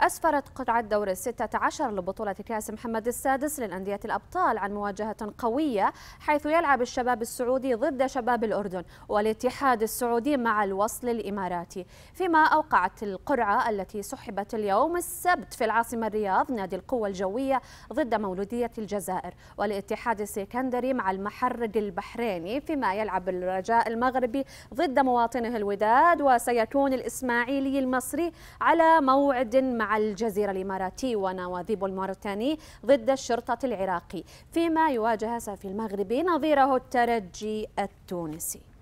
أسفرت قرعة دور الستة عشر لبطولة كأس محمد السادس للأندية الأبطال عن مواجهة قوية حيث يلعب الشباب السعودي ضد شباب الأردن والاتحاد السعودي مع الوصل الإماراتي فيما أوقعت القرعة التي سحبت اليوم السبت في العاصمة الرياض نادي القوة الجوية ضد مولودية الجزائر والاتحاد السكندري مع المحرق البحريني فيما يلعب الرجاء المغربي ضد مواطنه الوداد وسيكون الإسماعيلي المصري على موعد مع مع الجزيرة الإماراتي ونواذيب الموريتاني ضد الشرطة العراقي فيما يواجه سفي المغربي نظيره الترجي التونسي